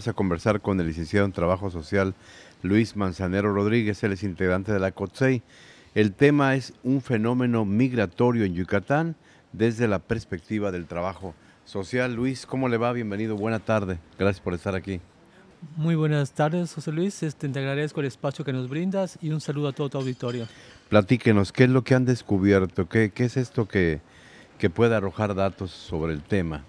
Vamos a conversar con el licenciado en Trabajo Social Luis Manzanero Rodríguez, él es integrante de la COTSEI. El tema es un fenómeno migratorio en Yucatán desde la perspectiva del trabajo social. Luis, ¿cómo le va? Bienvenido, buena tarde. Gracias por estar aquí. Muy buenas tardes, José Luis. Este, te agradezco el espacio que nos brindas y un saludo a todo tu auditorio. Platíquenos, ¿qué es lo que han descubierto? ¿Qué, es esto que, que puede arrojar datos sobre el tema?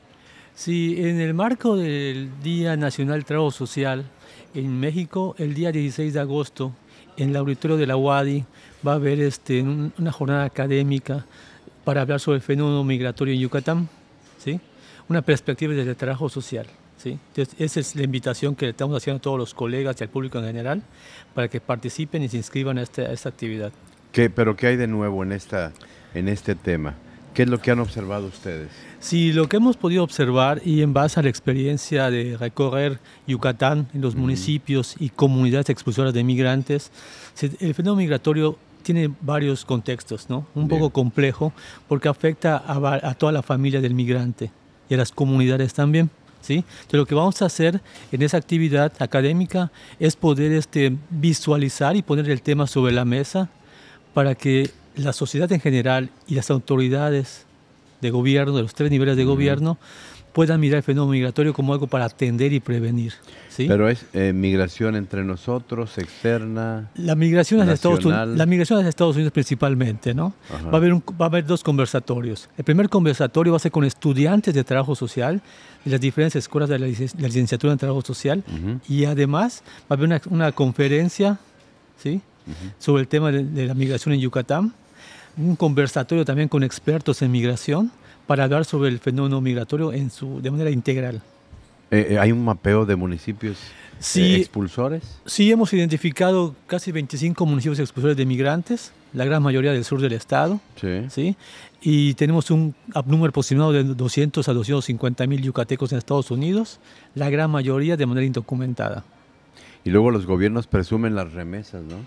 Sí, en el marco del Día Nacional del Trabajo Social, en México, el día 16 de agosto, en el auditorio de la UADI, va a haber este, una jornada académica para hablar sobre el fenómeno migratorio en Yucatán, ¿sí? una perspectiva desde el trabajo social. Entonces, esa es la invitación que le estamos haciendo a todos los colegas y al público en general para que participen y se inscriban a esta, esta actividad. ¿Qué, ¿Pero qué hay de nuevo en, esta, en este tema? ¿Qué es lo que han observado ustedes? Sí, lo que hemos podido observar y en base a la experiencia de recorrer Yucatán en los municipios y comunidades expulsoras de migrantes, el fenómeno migratorio tiene varios contextos, ¿no? Un poco complejo porque afecta a, toda la familia del migrante y a las comunidades también, ¿sí? Entonces lo que vamos a hacer en esa actividad académica es poder este, visualizar y poner el tema sobre la mesa para que la sociedad en general y las autoridades de gobierno, de los tres niveles de gobierno, puedan mirar el fenómeno migratorio como algo para atender y prevenir. ¿sí? Pero es eh, migración entre nosotros, externa. La migración, Estados, Unidos, la migración Estados Unidos principalmente, ¿no? Va a, haber va a haber dos conversatorios. El primer conversatorio va a ser con estudiantes de trabajo social de las diferentes escuelas de la, licenciatura en trabajo social y además va a haber una, conferencia, ¿sí? Sobre el tema de la migración en Yucatán un conversatorio también con expertos en migración para hablar sobre el fenómeno migratorio en su, de manera integral. Eh, eh, ¿Hay un mapeo de municipios eh, expulsores? Sí, hemos identificado casi 25 municipios expulsores de migrantes, la gran mayoría del sur del estado. Sí. ¿sí? Y tenemos un número aproximado de 200 a 250 mil yucatecos en Estados Unidos, la gran mayoría de manera indocumentada. Y luego los gobiernos presumen las remesas, ¿no?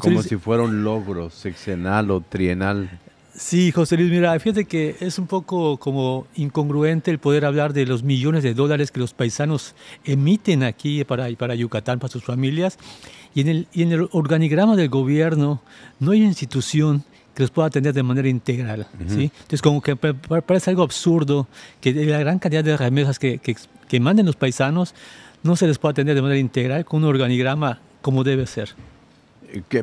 Como si fuera logros sexenal o trienal. Sí, José Luis, mira, fíjate que es un poco como incongruente el poder hablar de los millones de dólares que los paisanos emiten aquí para, para Yucatán, para sus familias, y en, el, y en el organigrama del gobierno no hay institución que los pueda atender de manera integral. Entonces, como que parece algo absurdo que la gran cantidad de remesas que, que manden los paisanos no se les pueda atender de manera integral con un organigrama como debe ser.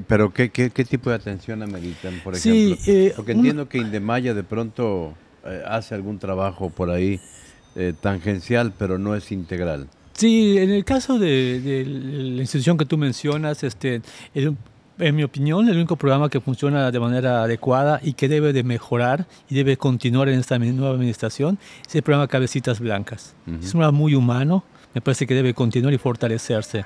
¿Pero qué, tipo de atención ameritan, por ejemplo? Eh, Porque entiendo que Indemaya de pronto eh, hace algún trabajo por ahí eh, tangencial, pero no es integral. Sí, en el caso de, la institución que tú mencionas, este, en mi opinión, el único programa que funciona de manera adecuada y que debe de mejorar y debe continuar en esta nueva administración es el programa Cabecitas Blancas. Es un programa muy humano, me parece que debe continuar y fortalecerse.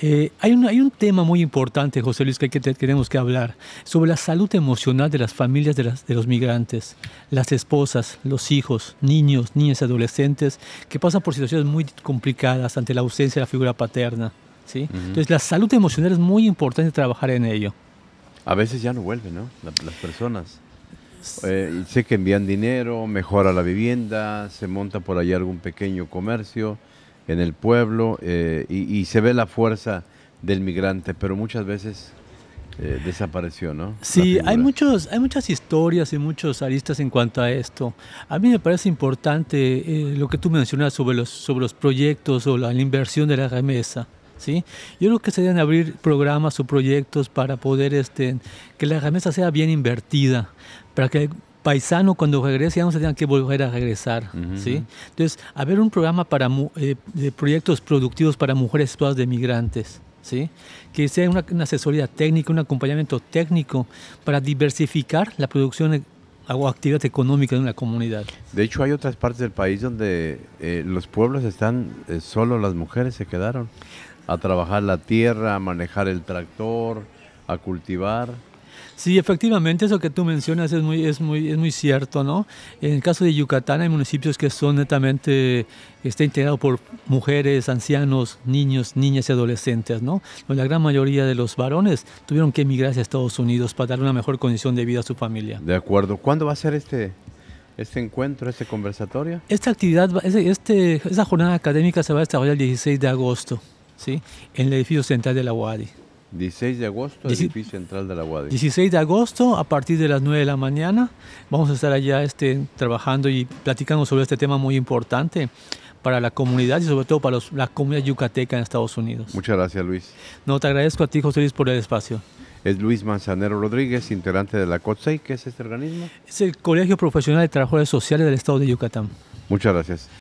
Eh, hay, un, hay un tema muy importante, José Luis, que, que tenemos que hablar, sobre la salud emocional de las familias de, los migrantes, las esposas, los hijos, niños, niñas, adolescentes, que pasan por situaciones muy complicadas ante la ausencia de la figura paterna. ¿sí? Entonces, la salud emocional es muy importante trabajar en ello. A veces ya no vuelven, ¿no? las personas. Eh, sé que envían dinero, mejora la vivienda, se monta por allá algún pequeño comercio, en el pueblo eh, y, se ve la fuerza del migrante, pero muchas veces eh, desapareció, ¿no? Sí, hay, muchos, hay muchas historias y muchos aristas en cuanto a esto. A mí me parece importante eh, lo que tú mencionas sobre los, sobre los proyectos o la, la inversión de la remesa. ¿Sí? Yo creo que se deben abrir programas o proyectos para poder este, que la remesa sea bien invertida, para que Paisano, cuando regrese, ya no se tenga que volver a regresar. ¿sí? Entonces, haber un programa para eh, de proyectos productivos para mujeres todas de migrantes. ¿Sí? que sea una, asesoría técnica, un acompañamiento técnico para diversificar la producción e, o actividad económica de una comunidad. De hecho, hay otras partes del país donde eh, los pueblos están, eh, solo las mujeres se quedaron a trabajar la tierra, a manejar el tractor, a cultivar. Sí, efectivamente, eso que tú mencionas es muy, muy, es muy cierto, ¿no? En el caso de Yucatán hay municipios que son netamente está integrado por mujeres, ancianos, niños, niñas y adolescentes, ¿no? Pues la gran mayoría de los varones tuvieron que emigrar a Estados Unidos para dar una mejor condición de vida a su familia. De acuerdo. ¿Cuándo va a ser este, este encuentro, este conversatorio? Esta actividad, este, esta jornada académica se va a desarrollar el 16 de agosto, ¿sí? En el edificio central de la UADI. 16 de agosto, edificio central de la UADI. 16 de agosto, a partir de las 9 de la mañana, vamos a estar allá este, trabajando y platicando sobre este tema muy importante para la comunidad y sobre todo para la comunidad yucateca en Estados Unidos. Muchas gracias, Luis. No, te agradezco a ti, José Luis, por el espacio. Es Luis Manzanero Rodríguez, integrante de la COTSEI. ¿Qué es este organismo? Es el Colegio Profesional de Trabajadores Sociales del Estado de Yucatán. Muchas gracias.